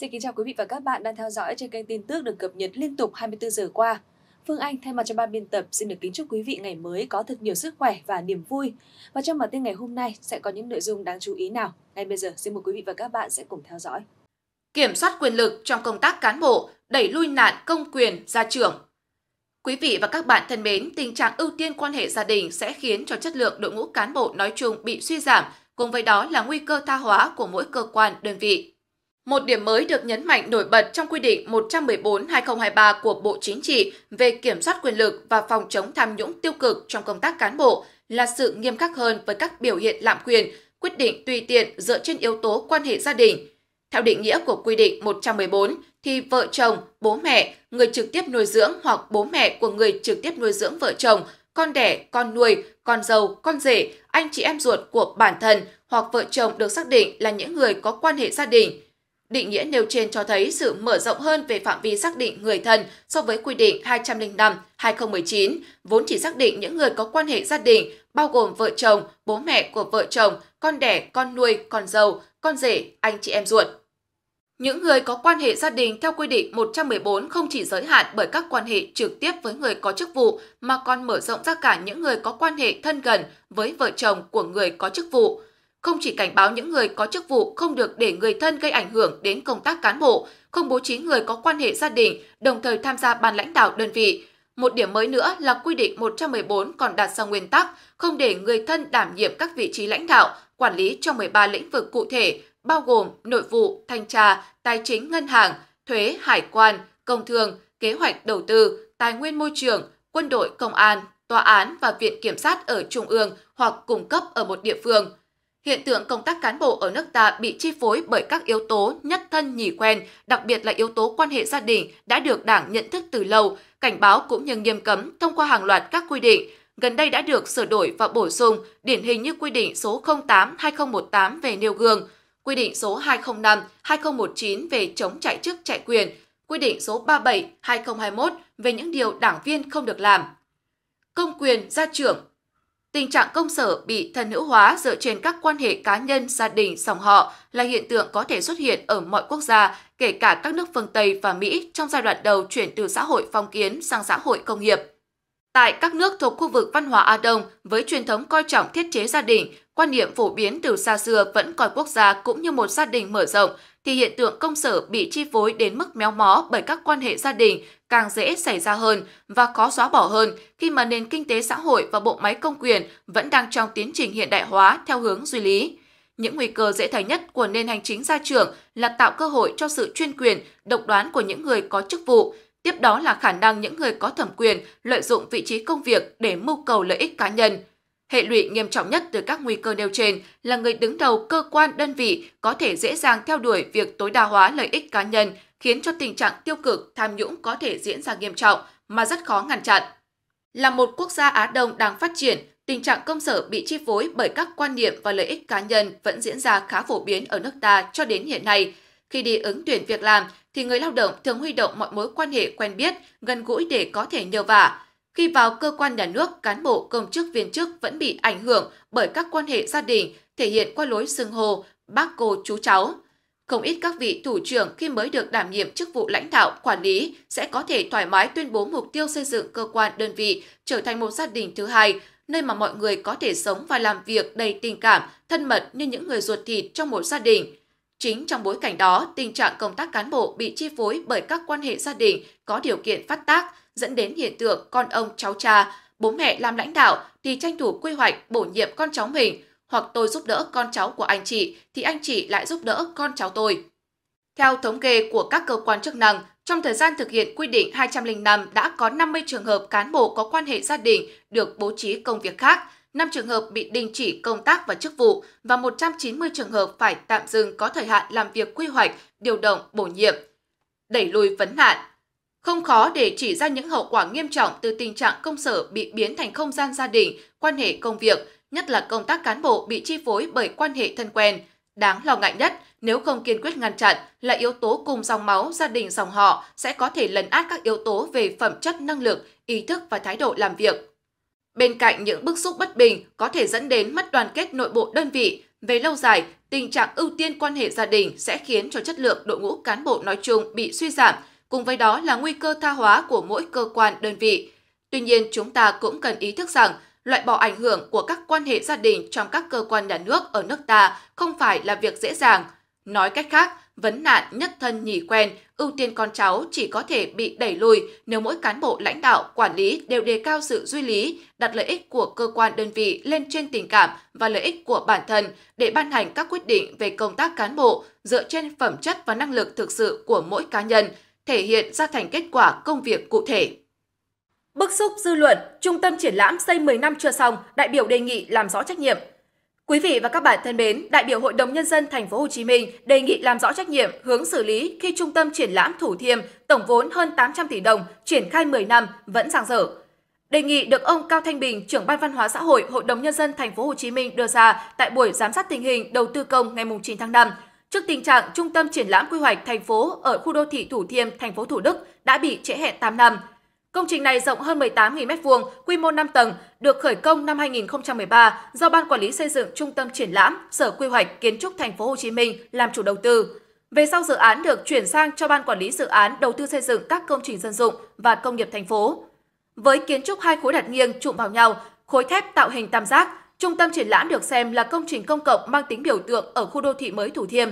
Xin kính chào quý vị và các bạn đang theo dõi trên kênh tin tức được cập nhật liên tục 24 giờ qua. Phương Anh thay mặt cho ban biên tập xin được kính chúc quý vị ngày mới có thật nhiều sức khỏe và niềm vui. Và trong bản tin ngày hôm nay sẽ có những nội dung đáng chú ý nào? Ngay bây giờ xin mời quý vị và các bạn sẽ cùng theo dõi. Kiểm soát quyền lực trong công tác cán bộ, đẩy lui nạn công quyền gia trưởng. Quý vị và các bạn thân mến, tình trạng ưu tiên quan hệ gia đình sẽ khiến cho chất lượng đội ngũ cán bộ nói chung bị suy giảm, cùng với đó là nguy cơ tha hóa của mỗi cơ quan đơn vị. Một điểm mới được nhấn mạnh nổi bật trong quy định 114-2023 của Bộ Chính trị về kiểm soát quyền lực và phòng chống tham nhũng tiêu cực trong công tác cán bộ là sự nghiêm khắc hơn với các biểu hiện lạm quyền, quyết định tùy tiện dựa trên yếu tố quan hệ gia đình. Theo định nghĩa của quy định 114, thì vợ chồng, bố mẹ, người trực tiếp nuôi dưỡng hoặc bố mẹ của người trực tiếp nuôi dưỡng vợ chồng, con đẻ, con nuôi, con dâu, con rể, anh chị em ruột của bản thân hoặc vợ chồng được xác định là những người có quan hệ gia đình – Định nghĩa nêu trên cho thấy sự mở rộng hơn về phạm vi xác định người thân so với quy định 205-2019, vốn chỉ xác định những người có quan hệ gia đình, bao gồm vợ chồng, bố mẹ của vợ chồng, con đẻ, con nuôi, con dâu, con rể, anh chị em ruột. Những người có quan hệ gia đình theo quy định 114 không chỉ giới hạn bởi các quan hệ trực tiếp với người có chức vụ mà còn mở rộng ra cả những người có quan hệ thân gần với vợ chồng của người có chức vụ, không chỉ cảnh báo những người có chức vụ không được để người thân gây ảnh hưởng đến công tác cán bộ, không bố trí người có quan hệ gia đình đồng thời tham gia ban lãnh đạo đơn vị. Một điểm mới nữa là quy định 114 còn đặt ra nguyên tắc không để người thân đảm nhiệm các vị trí lãnh đạo, quản lý trong 13 lĩnh vực cụ thể, bao gồm nội vụ, thanh tra, tài chính ngân hàng, thuế, hải quan, công thương, kế hoạch đầu tư, tài nguyên môi trường, quân đội, công an, tòa án và viện kiểm sát ở trung ương hoặc cung cấp ở một địa phương – Hiện tượng công tác cán bộ ở nước ta bị chi phối bởi các yếu tố nhất thân nhì quen, đặc biệt là yếu tố quan hệ gia đình đã được Đảng nhận thức từ lâu, cảnh báo cũng như nghiêm cấm thông qua hàng loạt các quy định, gần đây đã được sửa đổi và bổ sung, điển hình như quy định số 08-2018 về nêu gương, quy định số 205-2019 về chống chạy chức chạy quyền, quy định số 37-2021 về những điều đảng viên không được làm. Công quyền gia trưởng Tình trạng công sở bị thần hữu hóa dựa trên các quan hệ cá nhân, gia đình, dòng họ là hiện tượng có thể xuất hiện ở mọi quốc gia, kể cả các nước phương Tây và Mỹ trong giai đoạn đầu chuyển từ xã hội phong kiến sang xã hội công nghiệp. Tại các nước thuộc khu vực văn hóa Á Đông với truyền thống coi trọng thiết chế gia đình, quan niệm phổ biến từ xa xưa vẫn coi quốc gia cũng như một gia đình mở rộng thì hiện tượng công sở bị chi phối đến mức méo mó bởi các quan hệ gia đình càng dễ xảy ra hơn và khó xóa bỏ hơn khi mà nền kinh tế xã hội và bộ máy công quyền vẫn đang trong tiến trình hiện đại hóa theo hướng duy lý. Những nguy cơ dễ thấy nhất của nền hành chính gia trưởng là tạo cơ hội cho sự chuyên quyền, độc đoán của những người có chức vụ, tiếp đó là khả năng những người có thẩm quyền lợi dụng vị trí công việc để mưu cầu lợi ích cá nhân – Hệ lụy nghiêm trọng nhất từ các nguy cơ nêu trên là người đứng đầu cơ quan đơn vị có thể dễ dàng theo đuổi việc tối đa hóa lợi ích cá nhân, khiến cho tình trạng tiêu cực, tham nhũng có thể diễn ra nghiêm trọng mà rất khó ngăn chặn. Là một quốc gia Á Đông đang phát triển, tình trạng công sở bị chi phối bởi các quan niệm và lợi ích cá nhân vẫn diễn ra khá phổ biến ở nước ta cho đến hiện nay. Khi đi ứng tuyển việc làm thì người lao động thường huy động mọi mối quan hệ quen biết, gần gũi để có thể nhờ vả, khi vào cơ quan nhà nước, cán bộ, công chức, viên chức vẫn bị ảnh hưởng bởi các quan hệ gia đình, thể hiện qua lối xưng hô bác cô chú cháu. Không ít các vị thủ trưởng khi mới được đảm nhiệm chức vụ lãnh đạo, quản lý sẽ có thể thoải mái tuyên bố mục tiêu xây dựng cơ quan đơn vị trở thành một gia đình thứ hai, nơi mà mọi người có thể sống và làm việc đầy tình cảm, thân mật như những người ruột thịt trong một gia đình. Chính trong bối cảnh đó, tình trạng công tác cán bộ bị chi phối bởi các quan hệ gia đình có điều kiện phát tác dẫn đến hiện tượng con ông cháu cha, bố mẹ làm lãnh đạo thì tranh thủ quy hoạch bổ nhiệm con cháu mình, hoặc tôi giúp đỡ con cháu của anh chị thì anh chị lại giúp đỡ con cháu tôi. Theo thống kê của các cơ quan chức năng, trong thời gian thực hiện quy định 205 đã có 50 trường hợp cán bộ có quan hệ gia đình được bố trí công việc khác, 5 trường hợp bị đình chỉ công tác và chức vụ và 190 trường hợp phải tạm dừng có thời hạn làm việc quy hoạch, điều động, bổ nhiệm. Đẩy lùi vấn nạn, không khó để chỉ ra những hậu quả nghiêm trọng từ tình trạng công sở bị biến thành không gian gia đình, quan hệ công việc, nhất là công tác cán bộ bị chi phối bởi quan hệ thân quen. Đáng lo ngại nhất, nếu không kiên quyết ngăn chặn, là yếu tố cùng dòng máu, gia đình dòng họ sẽ có thể lấn át các yếu tố về phẩm chất năng lực, ý thức và thái độ làm việc. Bên cạnh những bức xúc bất bình có thể dẫn đến mất đoàn kết nội bộ đơn vị, về lâu dài, tình trạng ưu tiên quan hệ gia đình sẽ khiến cho chất lượng đội ngũ cán bộ nói chung bị suy giảm cùng với đó là nguy cơ tha hóa của mỗi cơ quan đơn vị. Tuy nhiên, chúng ta cũng cần ý thức rằng loại bỏ ảnh hưởng của các quan hệ gia đình trong các cơ quan nhà nước ở nước ta không phải là việc dễ dàng. Nói cách khác, vấn nạn nhất thân nhì quen, ưu tiên con cháu chỉ có thể bị đẩy lùi nếu mỗi cán bộ lãnh đạo, quản lý đều đề cao sự duy lý, đặt lợi ích của cơ quan đơn vị lên trên tình cảm và lợi ích của bản thân để ban hành các quyết định về công tác cán bộ dựa trên phẩm chất và năng lực thực sự của mỗi cá nhân – thể hiện ra thành kết quả công việc cụ thể. Bức xúc dư luận, trung tâm triển lãm xây 10 năm chưa xong, đại biểu đề nghị làm rõ trách nhiệm. Quý vị và các bạn thân mến, đại biểu Hội đồng nhân dân thành phố Hồ Chí Minh đề nghị làm rõ trách nhiệm, hướng xử lý khi trung tâm triển lãm Thủ Thiêm tổng vốn hơn 800 tỷ đồng, triển khai 10 năm vẫn dang dở. Đề nghị được ông Cao Thanh Bình, trưởng ban văn hóa xã hội Hội đồng nhân dân thành phố Hồ Chí Minh đưa ra tại buổi giám sát tình hình đầu tư công ngày 9 tháng 5 Trước tình trạng Trung tâm Triển lãm Quy hoạch thành phố ở khu đô thị Thủ Thiêm, thành phố Thủ Đức đã bị trễ hẹn 8 năm, Công trình này rộng hơn 18.000 m2, quy mô 5 tầng, được khởi công năm 2013 do Ban quản lý xây dựng Trung tâm triển lãm Sở Quy hoạch Kiến trúc Thành phố Hồ Chí Minh làm chủ đầu tư. Về sau dự án được chuyển sang cho Ban quản lý dự án đầu tư xây dựng các công trình dân dụng và công nghiệp thành phố. Với kiến trúc hai khối đặt nghiêng chụm vào nhau, khối thép tạo hình tam giác, Trung tâm triển lãm được xem là công trình công cộng mang tính biểu tượng ở khu đô thị mới Thủ Thiêm.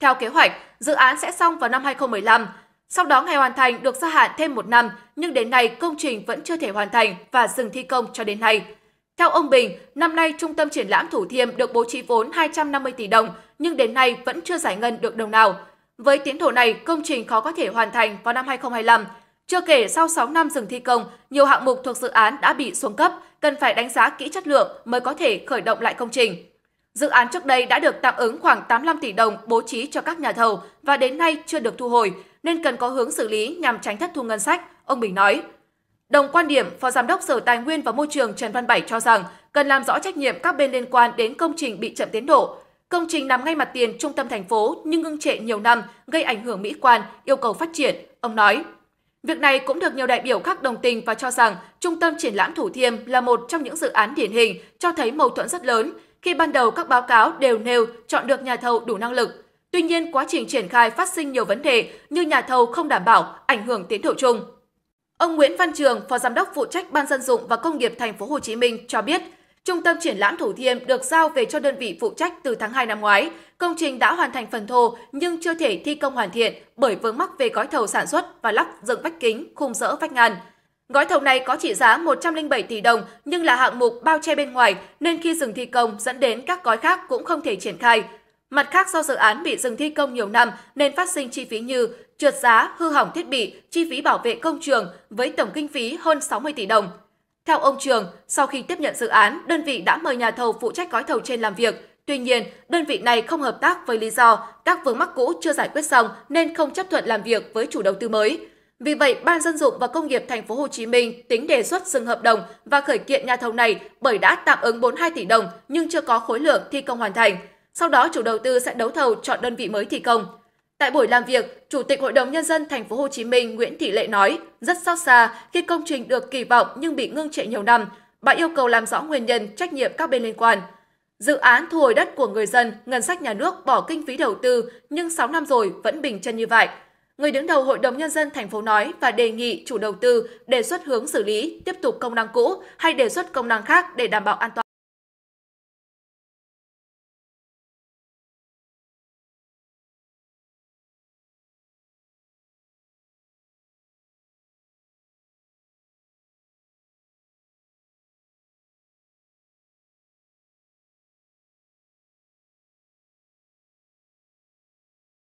Theo kế hoạch, dự án sẽ xong vào năm 2015. Sau đó ngày hoàn thành được gia hạn thêm một năm, nhưng đến nay công trình vẫn chưa thể hoàn thành và dừng thi công cho đến nay. Theo ông Bình, năm nay Trung tâm Triển lãm Thủ Thiêm được bố trí vốn 250 tỷ đồng, nhưng đến nay vẫn chưa giải ngân được đồng nào. Với tiến độ này, công trình khó có thể hoàn thành vào năm 2025. Chưa kể sau 6 năm dừng thi công, nhiều hạng mục thuộc dự án đã bị xuống cấp, cần phải đánh giá kỹ chất lượng mới có thể khởi động lại công trình. Dự án trước đây đã được tạm ứng khoảng 85 tỷ đồng bố trí cho các nhà thầu và đến nay chưa được thu hồi nên cần có hướng xử lý nhằm tránh thất thu ngân sách, ông Bình nói. Đồng quan điểm, Phó Giám đốc Sở Tài nguyên và Môi trường Trần Văn Bảy cho rằng cần làm rõ trách nhiệm các bên liên quan đến công trình bị chậm tiến độ. Công trình nằm ngay mặt tiền trung tâm thành phố nhưng ngưng trệ nhiều năm, gây ảnh hưởng mỹ quan, yêu cầu phát triển, ông nói. Việc này cũng được nhiều đại biểu khác đồng tình và cho rằng Trung tâm Triển lãm Thủ Thiêm là một trong những dự án điển hình cho thấy mâu thuẫn rất lớn khi ban đầu các báo cáo đều nêu chọn được nhà thầu đủ năng lực. Tuy nhiên, quá trình triển khai phát sinh nhiều vấn đề như nhà thầu không đảm bảo, ảnh hưởng tiến độ chung. Ông Nguyễn Văn Trường, Phó Giám đốc phụ trách Ban dân dụng và công nghiệp thành phố Hồ Chí Minh cho biết, Trung tâm triển lãm Thủ Thiêm được giao về cho đơn vị phụ trách từ tháng 2 năm ngoái Công trình đã hoàn thành phần thô nhưng chưa thể thi công hoàn thiện bởi vướng mắc về gói thầu sản xuất và lắp dựng vách kính, khung rỡ vách ngăn. Gói thầu này có trị giá 107 tỷ đồng nhưng là hạng mục bao che bên ngoài nên khi dừng thi công dẫn đến các gói khác cũng không thể triển khai. Mặt khác do dự án bị dừng thi công nhiều năm nên phát sinh chi phí như trượt giá, hư hỏng thiết bị, chi phí bảo vệ công trường với tổng kinh phí hơn 60 tỷ đồng. Theo ông Trường, sau khi tiếp nhận dự án, đơn vị đã mời nhà thầu phụ trách gói thầu trên làm việc. Tuy nhiên, đơn vị này không hợp tác với lý do các vướng mắc cũ chưa giải quyết xong nên không chấp thuận làm việc với chủ đầu tư mới. Vì vậy, Ban dân dụng và công nghiệp thành phố Hồ Chí Minh tính đề xuất dừng hợp đồng và khởi kiện nhà thầu này bởi đã tạm ứng 42 tỷ đồng nhưng chưa có khối lượng thi công hoàn thành. Sau đó chủ đầu tư sẽ đấu thầu chọn đơn vị mới thi công. Tại buổi làm việc, Chủ tịch Hội đồng nhân dân thành phố Hồ Chí Minh Nguyễn Thị Lệ nói, rất xót xa khi công trình được kỳ vọng nhưng bị ngưng trệ nhiều năm. Bà yêu cầu làm rõ nguyên nhân, trách nhiệm các bên liên quan. Dự án thu hồi đất của người dân, ngân sách nhà nước bỏ kinh phí đầu tư nhưng 6 năm rồi vẫn bình chân như vậy. Người đứng đầu Hội đồng Nhân dân thành phố nói và đề nghị chủ đầu tư đề xuất hướng xử lý, tiếp tục công năng cũ hay đề xuất công năng khác để đảm bảo an toàn.